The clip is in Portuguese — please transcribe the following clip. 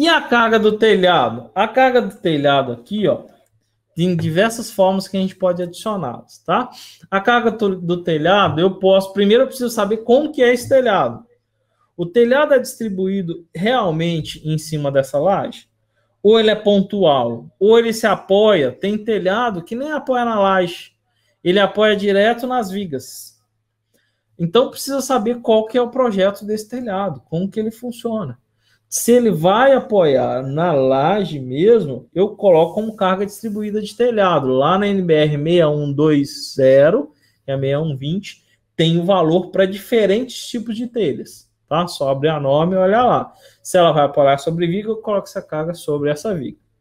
E a carga do telhado? A carga do telhado aqui, ó, tem diversas formas que a gente pode adicionar, tá? A carga do telhado, eu posso, primeiro eu preciso saber como que é esse telhado. O telhado é distribuído realmente em cima dessa laje? Ou ele é pontual? Ou ele se apoia? Tem telhado que nem apoia na laje. Ele apoia direto nas vigas. Então precisa saber qual que é o projeto desse telhado, como que ele funciona. Se ele vai apoiar na laje mesmo, eu coloco como carga distribuída de telhado. Lá na NBR 6120 é a 6120 tem o um valor para diferentes tipos de telhas. Tá? Só abre a norma e olha lá. Se ela vai apoiar sobre viga, eu coloco essa carga sobre essa viga.